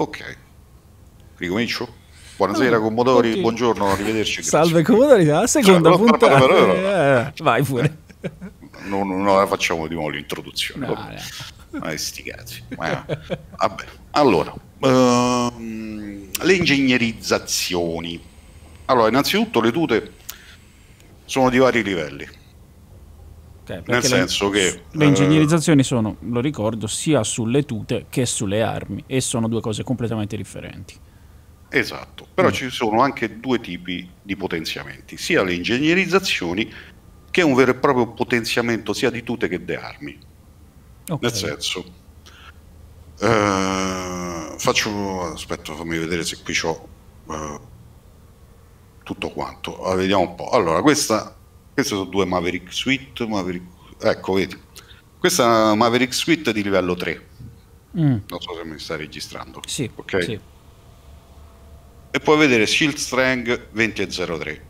Ok, ricomincio? Buonasera Commodori, continui. buongiorno, arrivederci. Salve Commodori, la seconda cioè, puntata. Però, però, però, eh, vai pure. No, no, no, facciamo di nuovo l'introduzione. No, no. Ma sti cazzi. Ma, vabbè. Allora, ehm, le ingegnerizzazioni. Allora, innanzitutto le tute sono di vari livelli Okay, Nel senso le, che... Le eh, ingegnerizzazioni sono, lo ricordo, sia sulle tute che sulle armi e sono due cose completamente differenti. Esatto, però mm. ci sono anche due tipi di potenziamenti, sia le ingegnerizzazioni che un vero e proprio potenziamento sia di tute che di armi. Okay. Nel senso, eh, faccio, aspetta, fammi vedere se qui ho eh, tutto quanto, allora, ah, vediamo un po'. Allora, questa queste sono due Maverick Suite, Maverick... ecco vedi, questa è una Maverick Suite di livello 3. Mm. Non so se mi sta registrando. Sì, ok. Sì. E puoi vedere Shield Strength 20.03.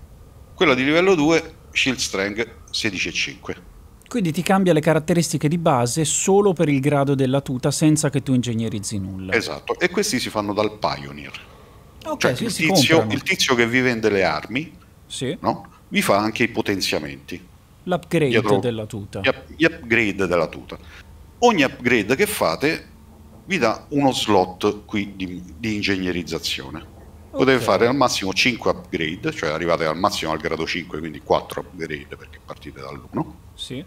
Quella di livello 2, Shield Strength 16.5. Quindi ti cambia le caratteristiche di base solo per il grado della tuta senza che tu ingegnerizzi nulla. Esatto, e questi si fanno dal Pioneer. Okay, cioè, sì, il, tizio, il, tizio, che vi vende le armi sì. no? vi fa anche i potenziamenti. L'upgrade dietro, della tuta. Gli, up, gli upgrade della tuta. Ogni upgrade che fate vi dà uno slot qui di, di ingegnerizzazione. Potete okay. fare al massimo 5 upgrade, cioè arrivate al massimo al grado 5, quindi 4 upgrade perché partite dall'1. Sì.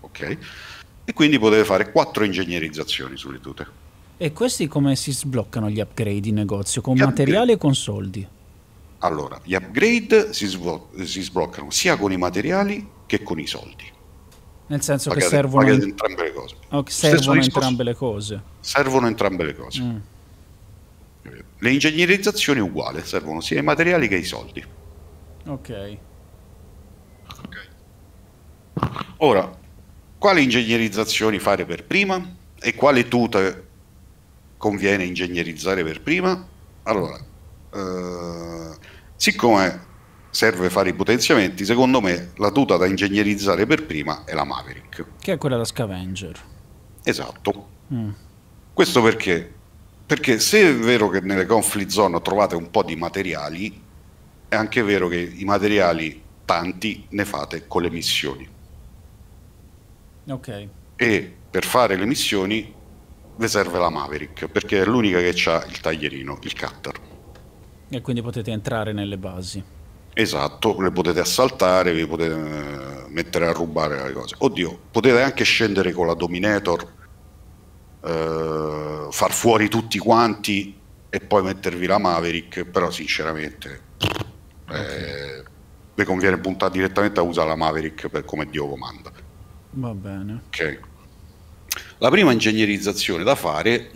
Ok. E quindi potete fare 4 ingegnerizzazioni sulle tute. E questi come si sbloccano gli upgrade in negozio? Con gli materiali upgrade. e con soldi? Allora, gli upgrade si, si, sbloccano sia con i materiali che con i soldi. Nel senso pagate, che servono entrambe le cose. Okay, servono discorso, entrambe le cose. Servono entrambe le cose. Mm. Le ingegnerizzazioni uguale, servono sia i materiali che i soldi. Ok. Ora, quali ingegnerizzazioni fare per prima e quale tuta conviene ingegnerizzare per prima? Allora, eh, Siccome serve fare i potenziamenti, secondo me la tuta da ingegnerizzare per prima è la Maverick. Che è quella da scavenger. Esatto. Mm. Questo perché? Perché se è vero che nelle conflict zone trovate un po' di materiali, è anche vero che i materiali tanti ne fate con le missioni. Ok. E per fare le missioni vi serve la Maverick, perché è l'unica che ha il taglierino, il cutter. E quindi potete entrare nelle basi. Esatto, le potete assaltare, vi potete eh, mettere a rubare le cose. Oddio, potete anche scendere con la Dominator, eh, far fuori tutti quanti e poi mettervi la Maverick, però sinceramente eh, okay. eh, vi conviene puntare direttamente a usare la Maverick per come Dio comanda. Va bene. Ok. La prima ingegnerizzazione da fare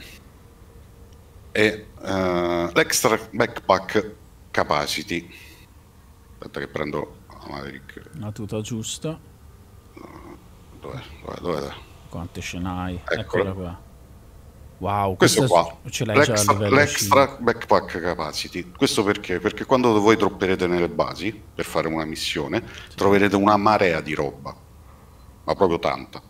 è uh, eh, l'Extra Backpack Capacity. Aspetta che prendo la Maverick. La tuta giusta. Dov'è? Dov'è? Dov'è? Quante ce n'hai? Eccola qua. Wow, questo qua. Ce l'hai l'extra, già l'extra backpack capacity. Questo perché? Perché quando voi dropperete nelle basi per fare una missione, sì. troverete una marea di roba, ma proprio tanta.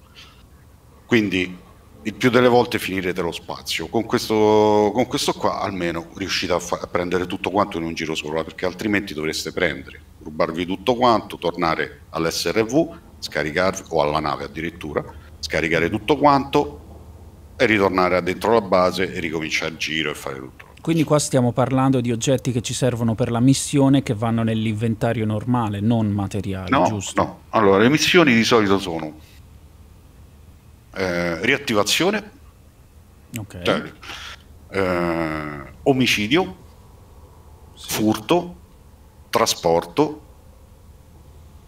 Quindi il più delle volte finirete lo spazio. Con questo, con questo qua almeno riuscite a, fa- a, prendere tutto quanto in un giro solo, perché altrimenti dovreste prendere, rubarvi tutto quanto, tornare all'SRV, scaricarvi, o alla nave addirittura, scaricare tutto quanto e ritornare dentro la base e ricominciare il giro e fare tutto. Quindi qua stiamo parlando di oggetti che ci servono per la missione che vanno nell'inventario normale, non materiale, no, giusto? No, allora le missioni di solito sono eh, riattivazione, okay. cioè, eh, omicidio, sì. furto, trasporto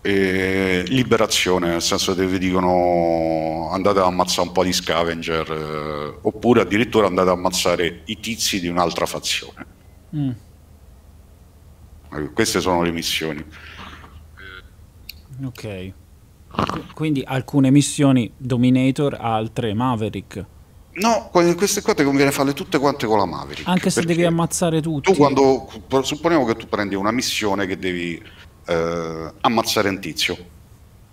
e liberazione, nel senso che vi dicono andate ad ammazzare un po' di scavenger eh, oppure addirittura andate ad ammazzare i tizi di un'altra fazione. Mm. Ecco, queste sono le missioni. Ok. Quindi alcune missioni Dominator, altre Maverick. No, queste qua cose conviene farle tutte quante con la Maverick. Anche se devi ammazzare tutti. Tu quando supponiamo che tu prendi una missione che devi eh, ammazzare un tizio.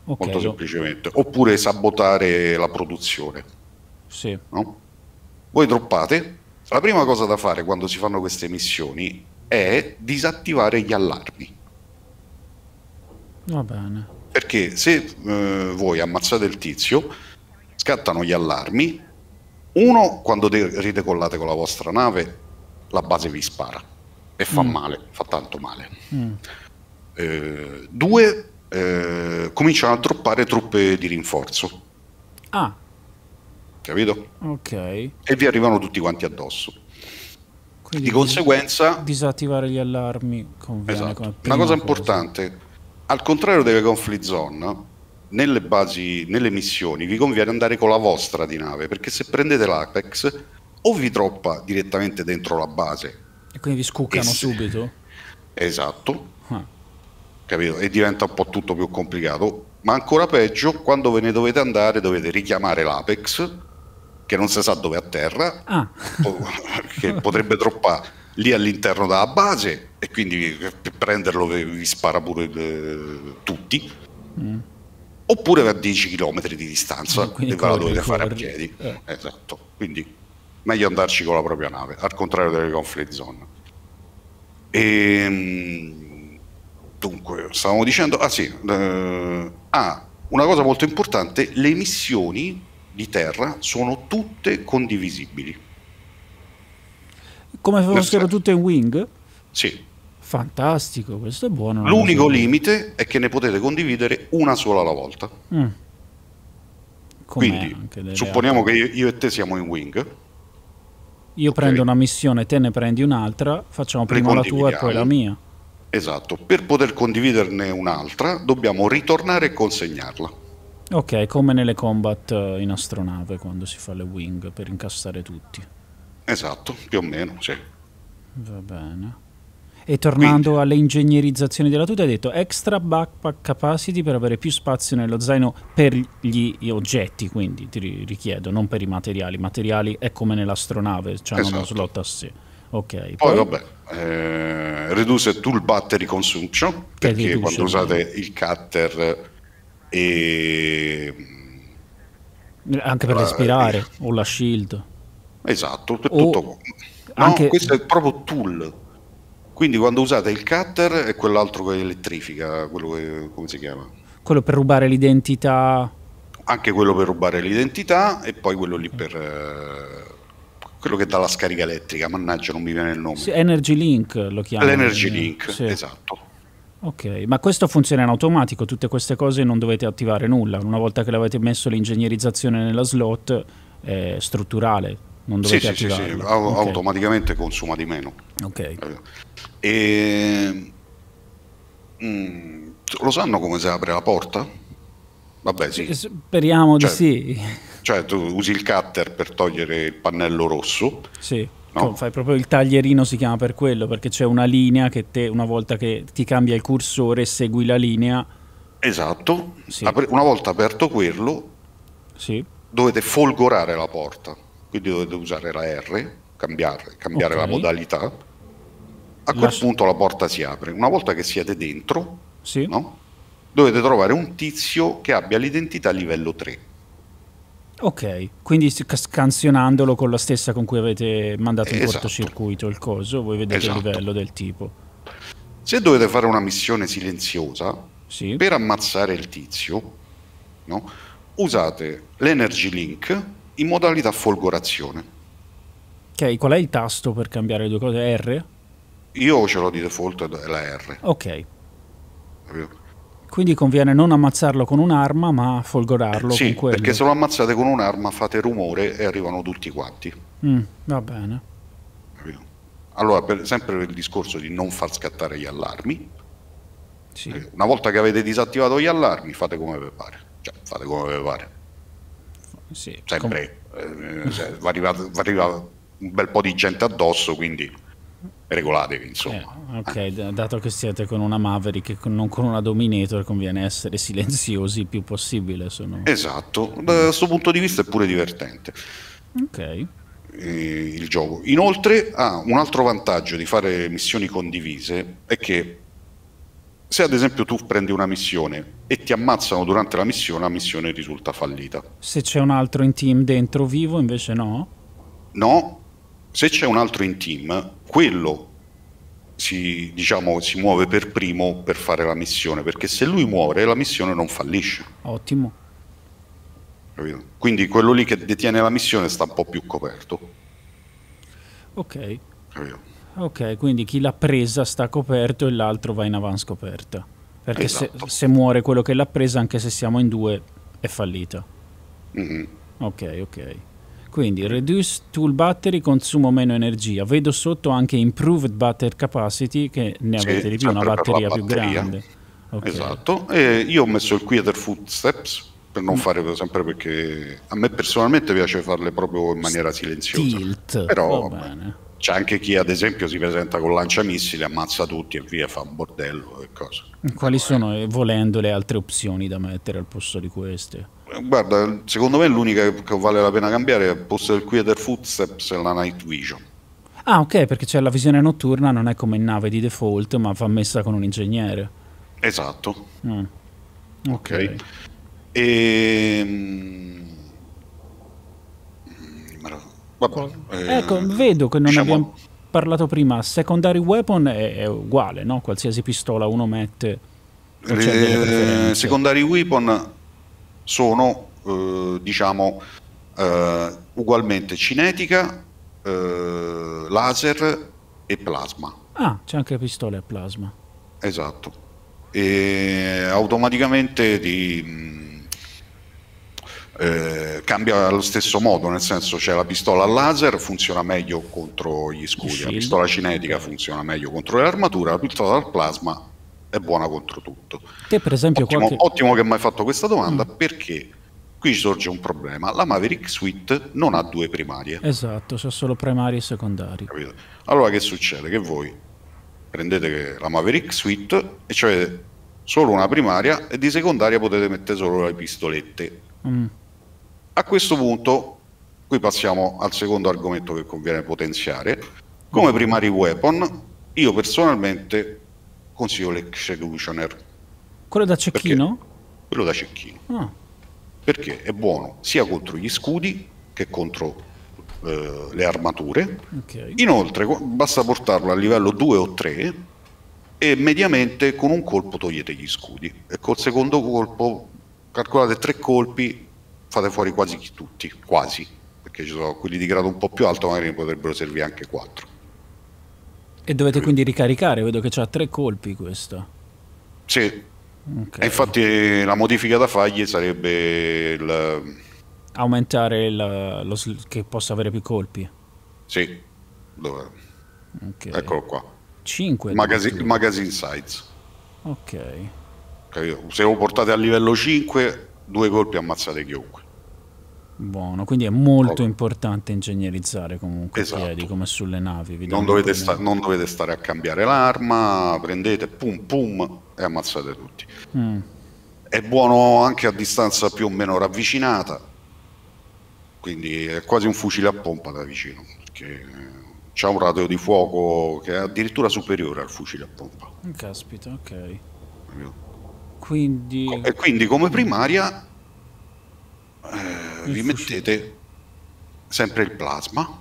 Okay, molto semplicemente. Oppure sabotare la produzione. Sì. No? Voi droppate. La prima cosa da fare quando si fanno queste missioni è disattivare gli allarmi. Va bene. Perché se eh, voi ammazzate il tizio, scattano gli allarmi, uno quando de- ridecollate con la vostra nave la base vi spara e fa mm. male, fa tanto male. Mm. Eh, due, eh, cominciano a troppare truppe di rinforzo. Ah. Capito? Ok. E vi arrivano tutti quanti addosso. Quindi di conseguenza... Disattivare gli allarmi. Esatto. Una cosa importante, al contrario delle conflict zone, nelle, basi, nelle missioni vi conviene andare con la vostra di nave, perché se prendete l'Apex o vi troppa direttamente dentro la base. E quindi vi scuccano se... subito? Esatto. Ah. Capito? E diventa un po' tutto più complicato. Ma ancora peggio, quando ve ne dovete andare dovete richiamare l'Apex, che non si sa dove è a terra, ah. che potrebbe droppare lì all'interno della base e quindi per prenderlo vi spara pure eh, tutti. Mm. Oppure a 10 km di distanza mm, e ve dovete fare a piedi. Eh. Esatto, quindi meglio andarci con la propria nave, al contrario delle conflict zone. E, ehm, dunque, stavamo dicendo, ah sì, eh, ah, una cosa molto importante, le missioni di terra sono tutte condivisibili. Come fossero tutte in wing? Sì. Fantastico, questo è buono. L'unico so. limite è che ne potete condividere una sola alla volta. Mm. Quindi, supponiamo altre. che io, e te siamo in wing. Io okay. prendo una missione, te ne prendi un'altra, facciamo prima la tua e poi la mia. Esatto, per poter condividerne un'altra dobbiamo ritornare e consegnarla. Ok, come nelle combat eh, in astronave quando si fa le wing per incassare tutti. Esatto, più o meno, sì. Va bene. E tornando Quindi. alle ingegnerizzazioni della tuta, hai detto extra backpack capacity per avere più spazio nello zaino per gli oggetti, quindi ti richiedo, non per i materiali. I materiali è come nell'astronave, cioè esatto. hanno uno slot a sé. Okay, poi, poi, vabbè, eh, reduce tool battery consumption, perché quando usate il cutter e... Anche per la, ah, respirare, eh, o la shield. Esatto, è tutto qua. No, anche... questo è proprio tool. Quindi quando usate il cutter e quell'altro che elettrifica, quello che, come si chiama? Quello per rubare l'identità. Anche quello per rubare l'identità e poi quello lì per... Eh, quello che dà la scarica elettrica, mannaggia non mi viene il nome. Sì, Energy Link lo chiama. L'Energy eh, Link, sì. esatto. Ok, ma questo funziona in automatico, tutte queste cose non dovete attivare nulla, una volta che l'avete messo l'ingegnerizzazione nella slot è strutturale, non dovete sì, sì, sì, sì, automaticamente okay. consuma di meno. Ok. E... Eh, mm, lo sanno come si apre la porta? Vabbè, sì. Speriamo cioè, di certo. sì. Cioè, tu usi il cutter per togliere il pannello rosso. Sì. No? Fai proprio il taglierino, si chiama per quello, perché c'è una linea che te, una volta che ti cambia il cursore, segui la linea. Esatto. Sì. Una volta aperto quello, sì. dovete folgorare la porta quindi dovete usare la R, cambiare, cambiare okay. la modalità. A quel Lascia... punto la porta si apre. Una volta che siete dentro, sì. no? dovete trovare un tizio che abbia l'identità livello 3. Ok, quindi scansionandolo con la stessa con cui avete mandato in esatto. cortocircuito il coso, voi vedete esatto. il livello del tipo. Se dovete fare una missione silenziosa sì. per ammazzare il tizio, no? usate l'Energy Link in modalità folgorazione. Ok, qual è il tasto per cambiare le due cose? R? Io ce l'ho di default è la R. Ok. Quindi conviene non ammazzarlo con un'arma, ma folgorarlo eh, sì, perché se lo ammazzate con un'arma fate rumore e arrivano tutti quanti. Mm, va bene. Allora, per, sempre per il discorso di non far scattare gli allarmi. Sì. Eh, una volta che avete disattivato gli allarmi, fate come vi pare. Cioè, fate come vi pare sì, sempre. Com- eh, cioè, va, un bel po' di gente addosso, quindi regolatevi insomma eh, ok eh. dato che siete con una Maverick e non con una Dominator conviene essere silenziosi il più possibile sono... esatto da questo punto di vista è pure divertente ok il gioco inoltre ah, un altro vantaggio di fare missioni condivise è che se ad esempio tu prendi una missione e ti ammazzano durante la missione, la missione risulta fallita. Se c'è un altro in team dentro vivo, invece no? No, se c'è un altro in team, quello si, diciamo, si muove per primo per fare la missione, perché se lui muore la missione non fallisce. Ottimo. Quindi quello lì che detiene la missione sta un po' più coperto. Ok. Capito? Ok, quindi chi l'ha presa sta coperto e l'altro va in avanscoperta. Perché esatto. se, se, muore quello che l'ha presa, anche se siamo in due, è fallita. Mm-hmm. Ok, ok. Quindi reduce tool battery, consumo meno energia. Vedo sotto anche improved battery capacity, che ne avete sì, di più, una batteria, batteria, più grande. Okay. Esatto. E io ho messo il quieter footsteps per non mm. fare sempre perché a me personalmente piace farle proprio in maniera silenziosa. Tilt. Però, va bene. C'è anche chi ad esempio si presenta con lanciamissili, ammazza tutti e via, fa un bordello e cose. Quali sono, eh, volendo, le altre opzioni da mettere al posto di queste? Eh, guarda, secondo me l'unica che vale la pena cambiare è il posto del Quieter Footsteps e la Night Vision. Ah ok, perché c'è la visione notturna, non è come in nave di default, ma va messa con un ingegnere. Esatto. Mm. Ok. okay. E ehm, Vabbè, ecco, eh, ecco, vedo che non diciamo... abbiamo parlato prima. Secondary weapon è, è uguale, no? Qualsiasi pistola uno mette. Eh, cioè, Le, secondary weapon sono, eh, diciamo, eh, ugualmente cinetica, eh, laser e plasma. Ah, c'è anche pistola e plasma. Esatto. E automaticamente ti eh, cambia allo stesso modo, nel senso c'è la pistola a laser, funziona meglio contro gli scudi, la pistola cinetica funziona meglio contro le armature, la pistola al plasma è buona contro tutto. Te per esempio ottimo, qualche... ottimo che mi hai fatto questa domanda mm. perché qui sorge un problema, la Maverick Suite non ha due primarie. Esatto, c'è solo primarie e secondarie. Capito? Allora che succede? Che voi prendete la Maverick Suite e cioè solo una primaria e di secondaria potete mettere solo le pistolette. Mm a questo punto, qui passiamo al secondo argomento che conviene potenziare. Come primary weapon, io personalmente consiglio l'executioner. Quello da cecchino? Perché? Quello da cecchino. Ah. Perché è buono sia contro gli scudi che contro eh, le armature. Okay. Inoltre basta portarlo a livello 2 o 3 e mediamente con un colpo togliete gli scudi e col secondo colpo calcolate tre colpi fate fuori quasi tutti, quasi, perché ci sono quelli di grado un po' più alto, magari ne potrebbero servire anche 4. E dovete quindi ricaricare, vedo che c'ha tre colpi questo. Sì. Okay. E infatti eh, la modifica da fargli sarebbe il... Aumentare il, lo, che possa avere più colpi. Sì. Dove... Okay. Eccolo qua. 5. Magazine, magazine size. Ok. Se lo portate a livello 5 due colpi ammazzate chiunque. Buono, quindi è molto oh. importante ingegnerizzare comunque esatto. i piedi come sulle navi. Non dovete, sta- non dovete, stare a cambiare l'arma, prendete pum pum e ammazzate tutti. Mm. È buono anche a distanza più o meno ravvicinata, quindi è quasi un fucile a pompa da vicino, perché ha un rateo di fuoco che è addirittura superiore al fucile a pompa. Caspita, ok. Capito? Quindi... E quindi come primaria eh, vi mettete sempre il plasma,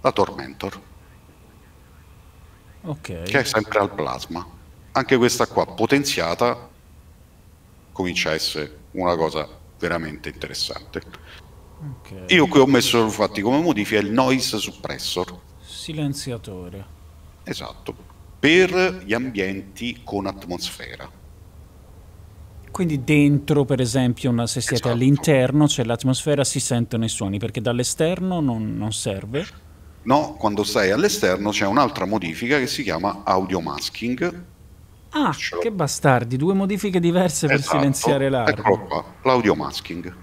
la Tormentor, okay. che è sempre al plasma. Anche questa qua potenziata comincia a essere una cosa veramente interessante. Okay. Io qui ho messo infatti come modifica il noise suppressor. Silenziatore. Esatto, per gli ambienti con atmosfera. Quindi dentro, per esempio, una, se siete esatto. all'interno c'è cioè l'atmosfera, si sentono i suoni, perché dall'esterno non, non serve. No, quando stai all'esterno c'è un'altra modifica che si chiama audio masking, Ah, cioè. che bastardi, due modifiche diverse esatto. per silenziare l'aria. Eccolo qua, l'audio masking.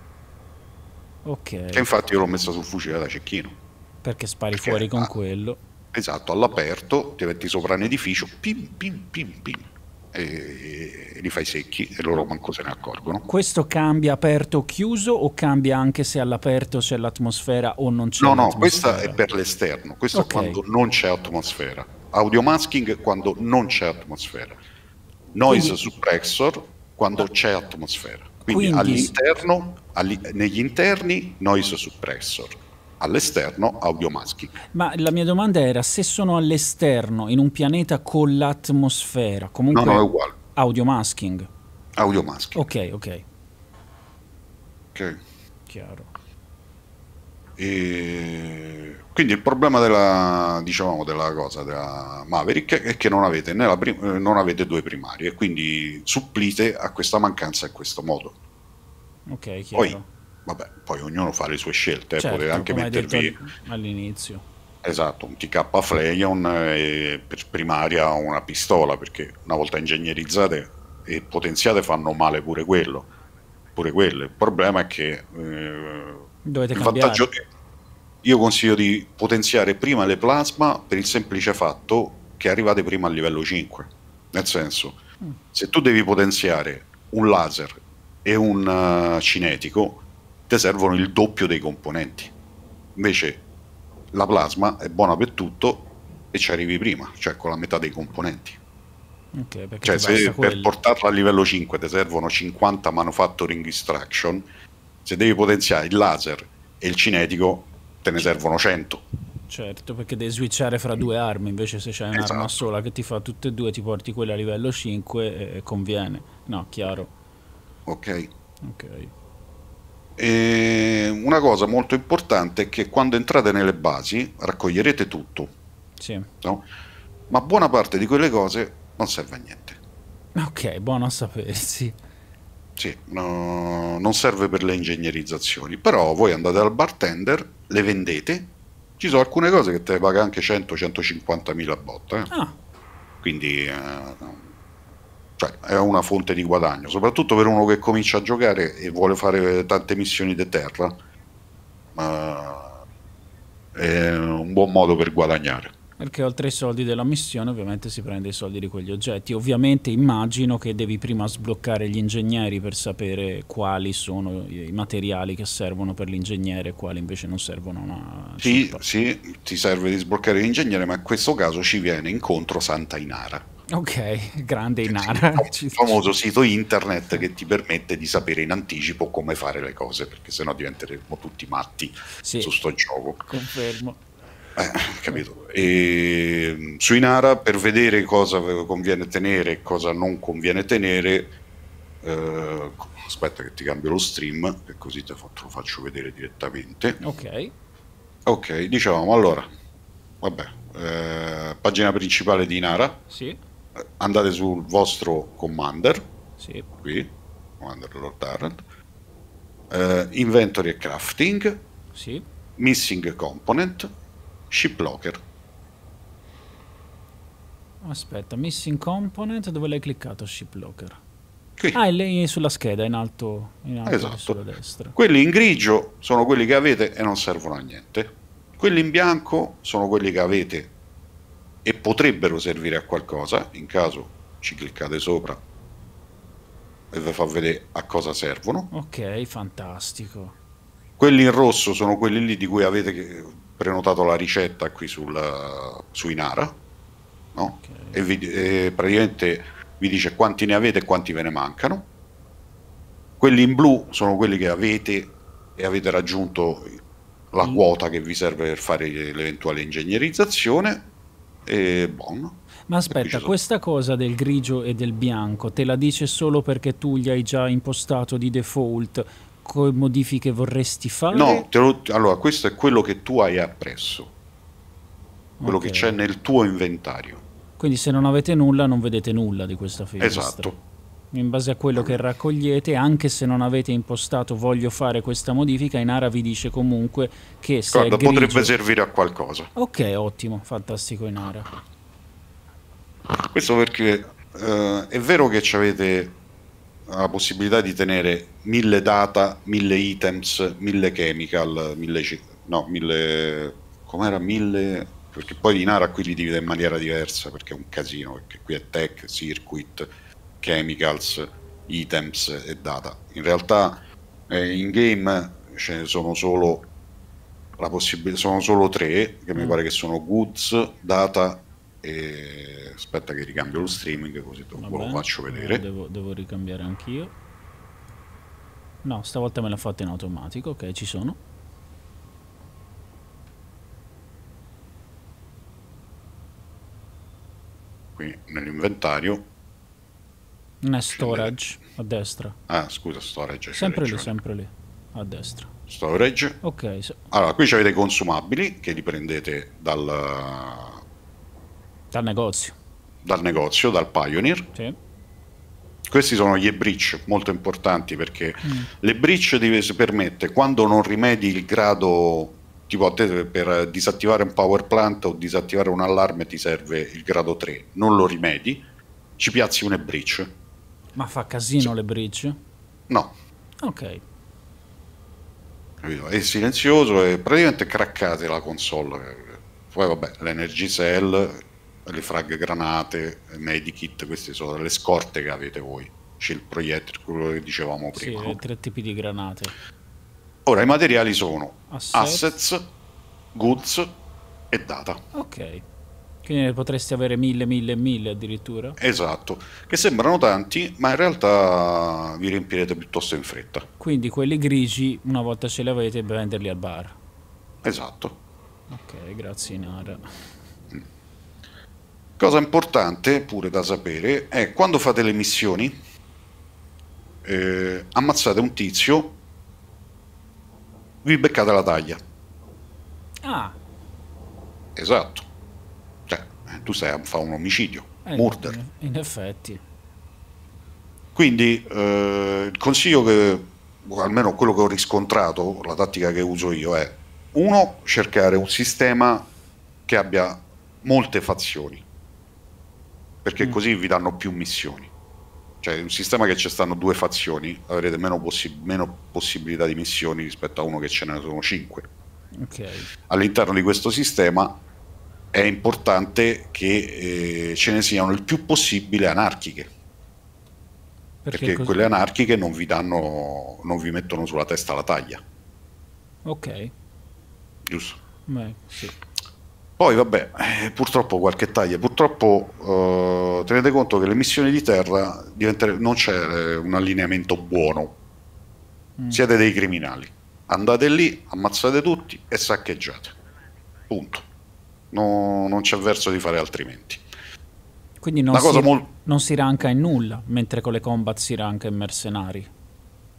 Ok. Che infatti io l'ho messa sul fucile da cecchino. Perché spari Perché fuori con ah, quello. Esatto, all'aperto, ti metti sopra un edificio, pim pim pim pim e li fai secchi e loro manco se ne accorgono. Questo cambia aperto o chiuso o cambia anche se all'aperto c'è l'atmosfera o non c'è? No, no, questa è per l'esterno, questo okay. è quando non c'è atmosfera. Audio masking quando non c'è atmosfera. Noise Quindi... suppressor quando c'è atmosfera. Quindi, Quindi... negli interni noise suppressor all'esterno audio audiomaschi. Ma la mia domanda era se sono all'esterno in un pianeta con l'atmosfera, comunque No, no, è uguale. Audio masking. Audio masking. Ok, ok. Ok. Chiaro. E quindi il problema della, diciamo, della cosa della Maverick è che non avete, né la prim- eh, non avete due primarie, quindi supplite a questa mancanza in questo modo. Ok, chiaro. Poi, vabbè, poi ognuno fa le sue scelte, eh, certo, potete anche mettervi all'inizio. Esatto, un TK Flegon eh, per primaria una pistola, perché una volta ingegnerizzate e potenziate fanno male pure quello. Pure quello. Il problema è che eh, dovete il cambiare. vantaggio io consiglio di potenziare prima le plasma per il semplice fatto che arrivate prima al livello 5. Nel senso, mm. se tu devi potenziare un laser e un uh, cinetico, ti servono il doppio dei componenti. Invece la plasma è buona per tutto e ci arrivi prima, cioè con la metà dei componenti. Okay, cioè, se quello. per portarla a livello 5 ti servono 50 manufacturing instruction, se devi potenziare il laser e il cinetico, te ne servono 100. Certo, perché devi switchare fra due armi, invece se c'è un'arma esatto. sola che ti fa tutte e due, ti porti quella a livello 5 e conviene. No, chiaro. Ok. Ok. E una cosa molto importante è che quando entrate nelle basi raccoglierete tutto, sì. no? ma buona parte di quelle cose non serve a niente. Ok, buono a sapersi. Sì, no, non serve per le ingegnerizzazioni, però voi andate al bartender, le vendete, ci sono alcune cose che te le paga anche 100-150 mila botte. Eh? Ah. Quindi eh, realtà è una fonte di guadagno, soprattutto per uno che comincia a giocare e vuole fare tante missioni di terra. Ma è un buon modo per guadagnare. Perché oltre ai soldi della missione ovviamente si prende i soldi di quegli oggetti. Ovviamente immagino che devi prima sbloccare gli ingegneri per sapere quali sono i materiali che servono per l'ingegnere e quali invece non servono una... Sì, sì, ti serve di sbloccare l'ingegnere, ma in questo caso ci viene incontro Santa Inara Ok, grande Inara. Il famoso sito internet che ti permette di sapere in anticipo come fare le cose, perché sennò diventeremo tutti matti sì, su sto gioco. Confermo. Eh, capito. E, ehm, su Inara, per vedere cosa conviene tenere e cosa non conviene tenere, eh, aspetta che ti cambio lo stream, che così te lo faccio vedere direttamente. Ok. Ok, diciamo, allora, vabbè, eh, pagina principale di Inara. Sì andate sul vostro commander, sì. qui, commander Lord Arrand, eh, inventory e crafting, sì. missing component, ship locker. Aspetta, missing component, dove l'hai cliccato ship locker? Qui. Ah, è lei sulla scheda, in alto, in alto esatto. sulla destra. Quelli in grigio sono quelli che avete e non servono a niente. Quelli in bianco sono quelli che avete e potrebbero servire a qualcosa, in caso ci cliccate sopra e vi fa vedere a cosa servono. Ok, fantastico. Quelli in rosso sono quelli lì di cui avete prenotato la ricetta qui sulla, su Inara, no? okay. e, vi, e praticamente vi dice quanti ne avete e quanti ve ne mancano. Quelli in blu sono quelli che avete e avete raggiunto la mm. quota che vi serve per fare l'eventuale ingegnerizzazione e eh, buono. Ma aspetta, questa cosa del grigio e del bianco te la dice solo perché tu gli hai già impostato di default come modifiche vorresti fare? No, lo, allora questo è quello che tu hai appresso, quello okay. che c'è nel tuo inventario. Quindi se non avete nulla non vedete nulla di questa finestra. Esatto in base a quello che raccogliete, anche se non avete impostato voglio fare questa modifica, Inara vi dice comunque che se Guarda, grigio... potrebbe servire a qualcosa. Ok, ottimo, fantastico Inara. Questo perché eh, è vero che avete la possibilità di tenere mille data, mille items, mille chemical, mille... no, mille... com'era? Mille perché poi Inara qui li divide in maniera diversa perché è un casino, perché qui è tech, circuit, chemicals, items e data. In realtà eh, in game ce ne sono solo la possibilità sono solo tre che mm. mi pare che sono goods, data e aspetta che ricambio lo streaming così te lo faccio eh, vedere. Devo, devo ricambiare anch'io. No, stavolta me l'ha fatta in automatico, ok, ci sono. Qui nell'inventario No, storage, a destra. Ah, scusa, storage. Sempre lì, sempre lì, a destra. Storage. Ok. So. Allora, qui avete i consumabili che li prendete dal... Dal negozio. Dal negozio, dal Pioneer. Sì. Questi sono gli e-breach, molto importanti perché mm. l'e-breach permette, quando non rimedi il grado tipo a te per disattivare un power plant o disattivare un allarme ti serve il grado 3, non lo rimedi, ci piazzi un e-breach ma fa casino sì. le bridge? No. Ok. È silenzioso, e praticamente craccate la console. Poi vabbè, l'Energy Cell, le frag granate, medikit, queste sono le scorte che avete voi. C'è il proiettile, quello che dicevamo prima. Sì, no? tre tipi di granate. Ora, i materiali sono Asset. assets, goods e data. Ok. Quindi ne potresti avere mille, mille, mille addirittura. Esatto, che sembrano tanti, ma in realtà vi riempirete piuttosto in fretta. Quindi quelli grigi, una volta ce li avete, venderli al bar. Esatto. Ok, grazie Inara. Mm. Cosa importante pure da sapere è quando fate le missioni, eh, ammazzate un tizio, vi beccate la taglia. Ah. Esatto tu stai a fare un omicidio, eh, murder. In effetti. Quindi eh, il consiglio che, almeno quello che ho riscontrato, la tattica che uso io è, uno, cercare un sistema che abbia molte fazioni, perché mm. così vi danno più missioni. Cioè, un sistema che ci stanno due fazioni, avrete meno, possi meno possibilità di missioni rispetto a uno che ce ne sono cinque. Okay. All'interno di questo sistema è importante che eh, ce ne siano il più possibile anarchiche. Perché, perché quelle anarchiche non vi danno, non vi mettono sulla testa la taglia. Ok. Giusto. Beh, sì. Poi vabbè, eh, purtroppo qualche taglia, purtroppo eh, tenete conto che le missioni di terra non c'è eh, un allineamento buono, mm. siete dei criminali, andate lì, ammazzate tutti e saccheggiate, punto no, non c'è verso di fare altrimenti. Quindi non si, mol- non si, ranca in nulla, mentre con le combat si ranca in mercenari.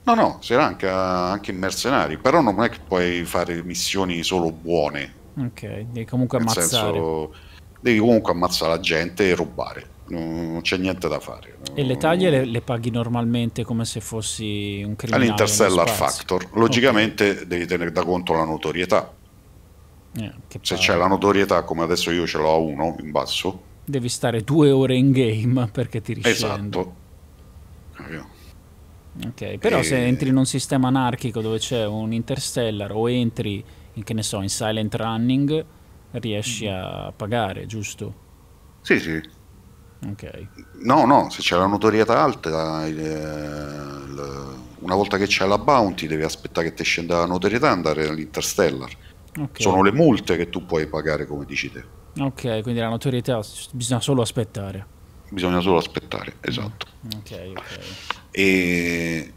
No, no, si ranca anche in mercenari, però non è che puoi fare missioni solo buone. Ok, devi comunque Nel ammazzare. Senso, devi comunque ammazzare la gente e rubare non c'è niente da fare. E le taglie le, le paghi normalmente come se fossi un criminale? All'Interstellar Factor. Logicamente okay. devi tenere da conto la notorietà. Eh, Se c'è la notorietà, come adesso io ce l'ho a uno in basso, devi stare due ore in game perché ti riscendi. Esatto. Ok, però e... se entri in un sistema anarchico dove c'è un interstellar o entri in, che ne so, in silent running, riesci mm. a pagare, giusto? Sì, sì. Ok. No, no, se c'è la notorietà alta, eh, l... una volta che c'è la bounty devi aspettare che ti scenda la notorietà e andare all'interstellar. Okay. Sono le multe che tu puoi pagare, come dici te. Ok, quindi la notorietà bisogna solo aspettare. Bisogna solo aspettare, esatto. Mm. Ok, ok. E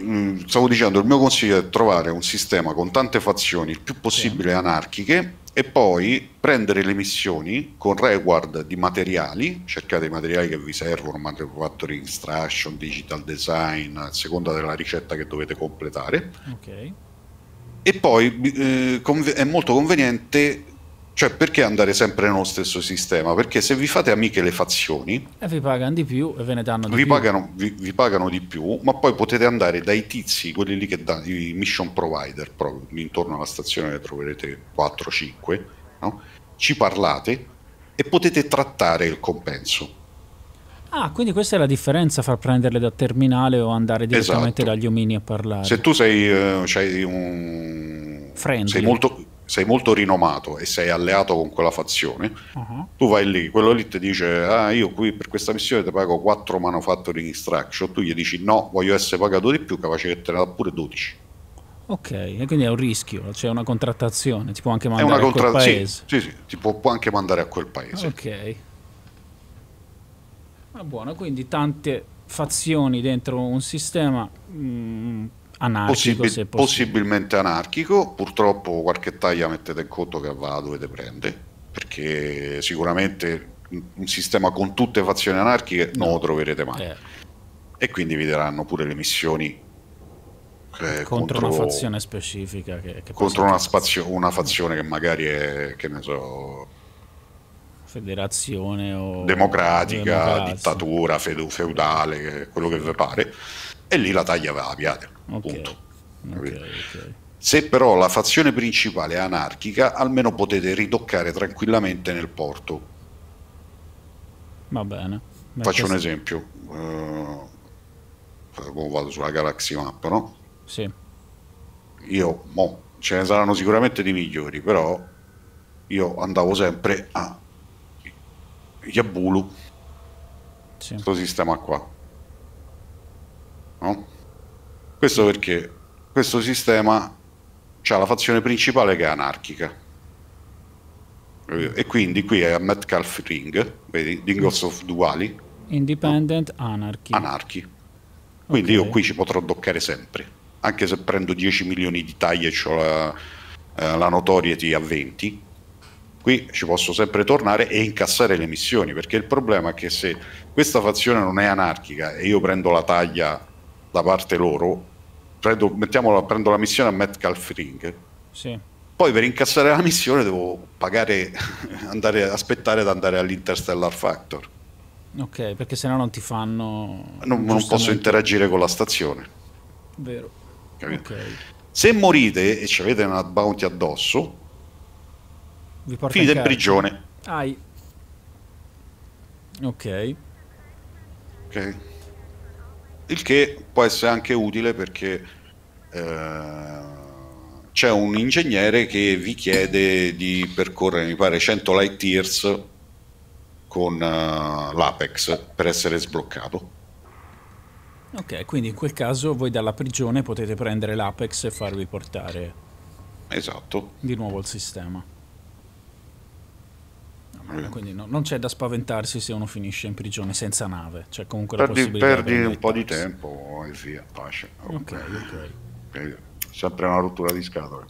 mm, stavo dicendo, il mio consiglio è trovare un sistema con tante fazioni, il più possibile sì. anarchiche, e poi prendere le missioni con record di materiali, cercate i materiali che vi servono, manufacturing extraction, digital design, a seconda della ricetta che dovete completare. Ok. E poi eh, è molto conveniente, cioè perché andare sempre nello stesso sistema? Perché se vi fate amiche le fazioni... E vi pagano di più e ve ne danno di vi più. Pagano, vi, vi, pagano di più, ma poi potete andare dai tizi, quelli lì che danno, i mission provider, proprio intorno alla stazione ne troverete 4-5, no? ci parlate e potete trattare il compenso Ah, quindi questa è la differenza fra prenderle da terminale o andare esatto. direttamente esatto. dagli omini a parlare. Se tu sei, eh, sei un... Sei molto, sei molto, rinomato e sei alleato con quella fazione, uh-huh. tu vai lì, quello lì ti dice, ah io qui per questa missione ti pago 4 manufacturing extraction, tu gli dici no, voglio essere pagato di più, capace che te ne dà pure 12. Ok, e quindi è un rischio, c'è cioè una contrattazione, ti può anche mandare contra- a quel paese. Sì, sì, sì ti può anche mandare a quel paese. Ok. Ah, buono, quindi tante fazioni dentro un sistema mh, mm, anarchico. Possibil possibilmente anarchico, purtroppo qualche taglia mettete in conto che va dove te prende, perché sicuramente un sistema con tutte fazioni anarchiche no. non lo troverete mai. Eh. E quindi vi daranno pure le missioni eh, contro, contro, una fazione specifica che, che contro una, una, fazione che magari è che ne so federazione o democratica, democrazia. dittatura, feud- feudale, quello che vi pare, e lì la taglia va avviata. Okay. Okay, okay. Se però la fazione principale è anarchica, almeno potete ritoccare tranquillamente nel porto. Va bene. Beh, Faccio questo... un esempio. Uh, vado sulla Galaxy Map, no? Sì. Io, mo, ce ne saranno sicuramente di migliori, però io andavo sempre a Yabulu. Sì. Questo sistema qua. No? Questo perché questo sistema ha la fazione principale che è anarchica. Eh, e quindi qui è a Metcalf Ring, vedi, Dingles of Duali. Independent no? Anarchy. Anarchy. Quindi okay. io qui ci potrò doccare sempre, anche se prendo 10 milioni di taglie e ho la, eh, la notoriety a 20 qui ci posso sempre tornare e incassare le missioni, perché il problema è che se questa fazione non è anarchica e io prendo la taglia da parte loro, prendo, prendo la missione a Metcalf Ring, sì. poi per incassare la missione devo pagare, andare, aspettare ad andare all'Interstellar Factor. Ok, perché sennò non ti fanno... Non, non posso interagire con la stazione. Vero. Okay. Se morite e ci avete una bounty addosso, vi porta Finita in, in prigione. Ai. Ok. Ok. Il che può essere anche utile perché eh, c'è un ingegnere che vi chiede di percorrere, mi pare, 100 light years con uh, l'Apex per essere sbloccato. Ok, quindi in quel caso voi dalla prigione potete prendere l'Apex e farvi portare esatto. di nuovo il sistema. Eh. Eh, quindi no, non c'è da spaventarsi se uno finisce in prigione senza nave. C'è comunque perdi, la possibilità perdi un po' di tempo e via, pace. Okay, ok, ok. Sempre una rottura di scatole.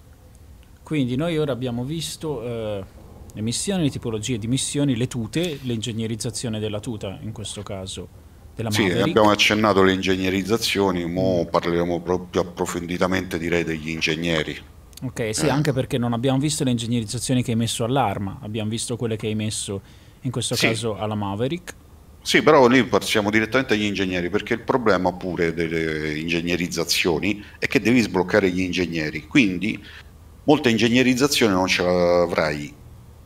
Quindi noi ora abbiamo visto eh, le missioni, le tipologie di missioni, le tute, l'ingegnerizzazione della tuta in questo caso. Sì, abbiamo accennato le ingegnerizzazioni, mo parleremo proprio approfonditamente direi degli ingegneri. Ok, sì, eh. anche perché non abbiamo visto le ingegnerizzazioni che hai messo all'arma, abbiamo visto quelle che hai messo in questo sì. caso alla Maverick. Sì, però lì passiamo direttamente agli ingegneri, perché il problema pure delle ingegnerizzazioni è che devi sbloccare gli ingegneri, quindi molte ingegnerizzazioni non ce le avrai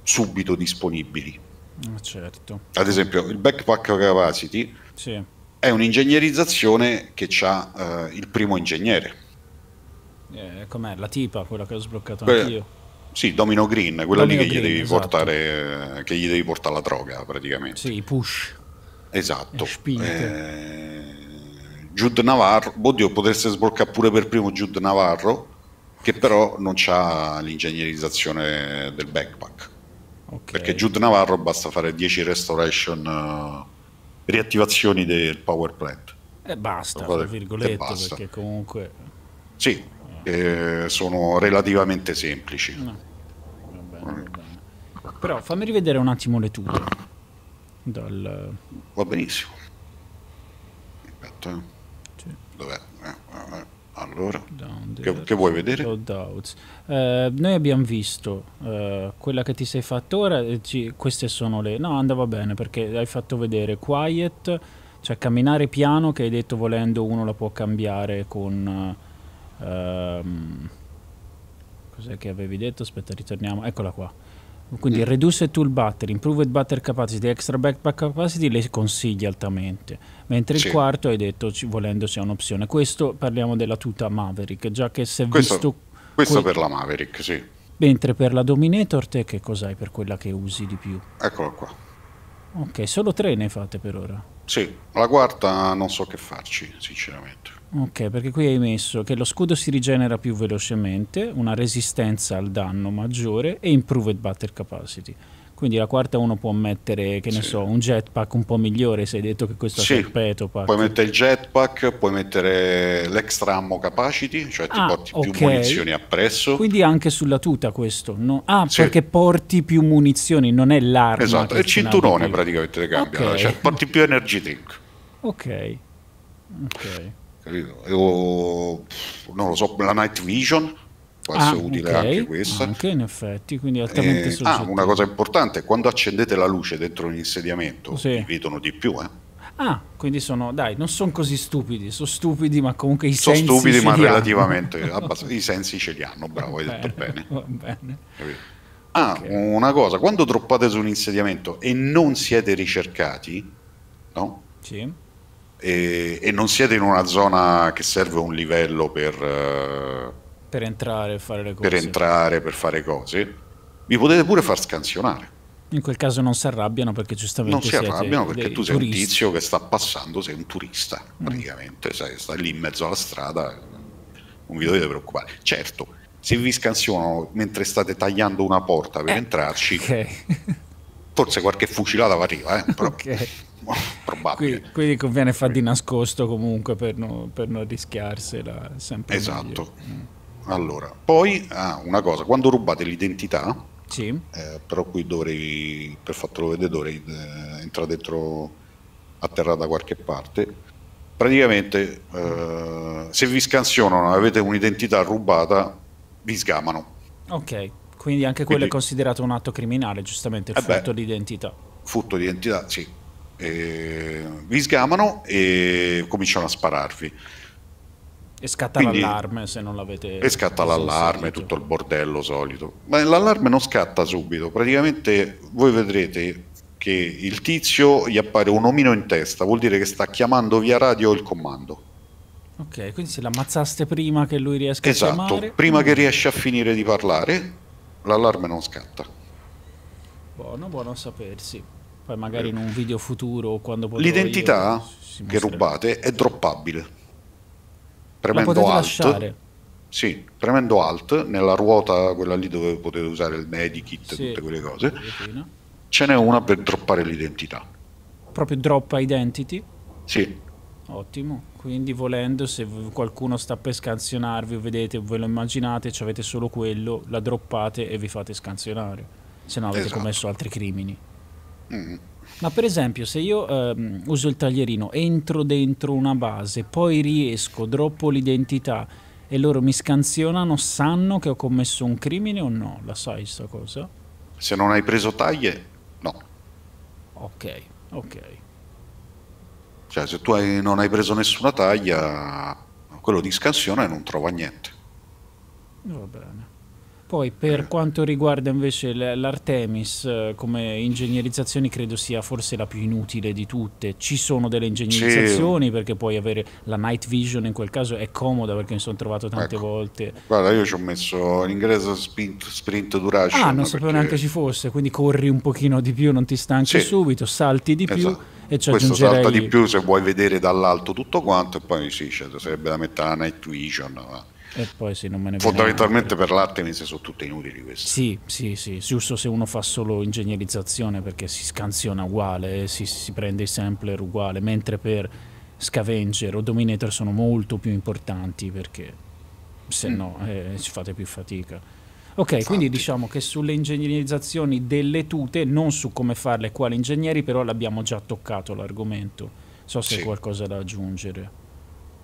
subito disponibili. Ah, certo. Ad esempio, il backpack capacity sì. è un'ingegnerizzazione che ha eh, il primo ingegnere eh, com'è? La tipa, quella che ho sbloccato Beh, anch'io. Sì, Domino Green, quella Domino lì che, Green, gli devi esatto. portare, che gli devi portare la droga praticamente. Sì, i push. Esatto. Eh, eh Jude Navarro, oddio, potreste sbloccare pure per primo Jude Navarro, che però non ha l'ingegnerizzazione del backpack. Okay. Perché Jude Navarro basta fare 10 restoration, uh, riattivazioni del power plant. E basta, tra virgolette, basta. perché comunque... Sì, eh, sono relativamente semplici. No. Va bene, va bene. Però fammi rivedere un attimo le tute. Dal... Va benissimo. Aspetta. Eh. Sì. Dov'è? Eh, eh allora, che, che, vuoi vedere? Eh, noi abbiamo visto eh, quella che ti sei fatto ora. Ci, queste sono le. No, andava bene perché hai fatto vedere Quiet, cioè camminare piano, che hai detto volendo uno la può cambiare con Um, cos'è che avevi detto? Aspetta, ritorniamo. Eccola qua. Quindi mm. Reduce Tool Battery, Improved Battery Capacity, Extra Backpack Capacity le consigli altamente, mentre sì. il quarto hai detto ci, volendo sia un'opzione. Questo parliamo della tuta Maverick, già che se questo, visto... Questo que- per la Maverick, sì. Mentre per la Dominator te che cos'hai per quella che usi di più? Eccola qua. Ok, solo tre ne fate per ora. Sì, la quarta non so che farci, sinceramente. Ok, perché qui hai messo che lo scudo si rigenera più velocemente, una resistenza al danno maggiore e improved batter capacity. Quindi la quarta uno può mettere, che ne sì. so, un jetpack un po' migliore, se hai detto che questo sì. è il petopack. Puoi mettere il jetpack, puoi mettere l'extra ammo capacity, cioè ti ah, porti okay. più munizioni appresso. Quindi anche sulla tuta questo. No? Ah, sì. perché porti più munizioni, non è l'arma. Esatto, è il cinturone praticamente che cambia, okay. cioè porti più energy drink. Ok. Ok o non lo so, la night vision può essere ah, utile okay. anche questa. Anche in effetti, quindi altamente eh, ah, una cosa importante, quando accendete la luce dentro l'insediamento, sì. vedono di più, eh. Ah, quindi sono, dai, non sono così stupidi, sono stupidi, ma comunque i sono sensi stupidi, ce ma li relativamente abbastanza, i sensi ce li hanno, bravo, hai detto bene. bene. Ah, okay. una cosa, quando droppate su un insediamento e non siete ricercati, no? Sì e, e, non siete in una zona che serve un livello per, eh, per entrare, fare le cose. per entrare, per fare cose, vi potete pure far scansionare. In quel caso non si arrabbiano perché giustamente Non si arrabbiano perché tu sei turisti. un tizio che sta passando, sei un turista mm. praticamente, mm. sai, stai lì in mezzo alla strada, non vi dovete preoccupare. Certo, se vi scansionano mentre state tagliando una porta per eh, entrarci, okay forse qualche fucilata arriva, eh, però okay. probabile. Quindi, quindi conviene fare di nascosto comunque per, no, per non rischiarsela sempre. Esatto. Mm. Allora, poi ah, una cosa, quando rubate l'identità, sì. eh, però qui dovrei, per fartelo vedere, dovrei eh, entrare dentro a da qualche parte. Praticamente, eh, se vi scansionano avete un'identità rubata, vi sgamano. Ok. Quindi anche quello Quindi, è considerato un atto criminale, giustamente, il eh furto di identità. Furto di identità, sì. E, vi sgamano e cominciano a spararvi. E scatta Quindi, l'allarme se non l'avete... E scatta l'allarme, tutto il bordello solito. Ma l'allarme non scatta subito, praticamente voi vedrete che il tizio gli appare un omino in testa, vuol dire che sta chiamando via radio il comando. Ok, quindi se l'ammazzaste prima che lui riesca esatto, a chiamare... Esatto, prima che mm. riesce a finire di parlare, l'allarme non scatta. Buono, buono a sapersi. Poi magari in un video futuro quando L'identità che rubate è droppabile. Premendo Alt. Lasciare. Sì, premendo Alt nella ruota, quella lì dove potete usare il medikit e sì, tutte quelle cose. Ce n'è una per droppare l'identità. Proprio drop identity? Sì. Ottimo, quindi volendo se qualcuno sta per scansionarvi vedete ve lo immaginate, cioè avete solo quello, la droppate e vi fate scansionare, se no avete esatto. commesso altri crimini. Mm. Ma per esempio se io ehm, uso il taglierino, entro dentro una base, poi riesco, droppo l'identità e loro mi scansionano, sanno che ho commesso un crimine o no? La sai sta cosa? Se non hai preso taglie, no. Ok, ok. Cioè, se tu hai, non hai preso nessuna taglia, quello di scansione non trova niente. Eh, va bene. Poi per eh. quanto riguarda invece l'Artemis eh, come ingegnerizzazione credo sia forse la più inutile di tutte. Ci sono delle ingegnerizzazioni sì. perché puoi avere la night vision in quel caso è comoda perché mi sono trovato tante ecco. volte. Guarda, io ci ho messo l'ingresso sprint, sprint duration. Ah, non perché... sapevo neanche ci fosse, quindi corri un pochino di più, non ti stanchi sì. subito, salti di esatto. più e ci questo aggiungerei... salta di più se vuoi vedere dall'alto tutto quanto e poi sì, cioè, sarebbe da mettere la night vision ma... E poi sì, non me ne Fondamentalmente per l'Artemis sono tutte inutili queste. Sì, sì, sì, giusto se uno fa solo ingegnerizzazione perché si scansiona uguale, si, si prende i sampler uguale, mentre per Scavenger o Dominator sono molto più importanti perché se mm. no eh, ci fate più fatica. Ok, Infatti. quindi diciamo che sulle ingegnerizzazioni delle tute, non su come farle e quali ingegneri, però l'abbiamo già toccato l'argomento. So se sì. hai qualcosa da aggiungere.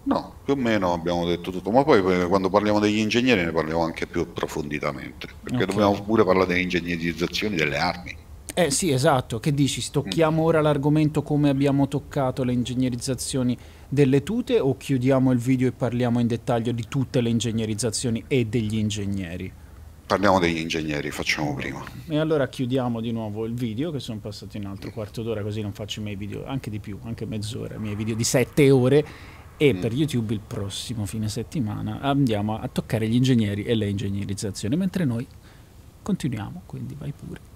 No, più o meno abbiamo detto tutto, ma poi quando parliamo degli ingegneri ne parliamo anche più approfonditamente, perché okay. dobbiamo pure parlare delle ingegnerizzazioni delle armi. Eh sì, esatto, che dici? Tocchiamo mm. ora l'argomento come abbiamo toccato le ingegnerizzazioni delle tute o chiudiamo il video e parliamo in dettaglio di tutte le ingegnerizzazioni e degli ingegneri? parliamo degli ingegneri, facciamo prima. E allora chiudiamo di nuovo il video, che sono passati un altro quarto d'ora, così non faccio i miei video, anche di più, anche mezz'ora, i miei video di sette ore. E mm. per YouTube il prossimo fine settimana andiamo a toccare gli ingegneri e la ingegnerizzazione, mentre noi continuiamo, quindi vai pure.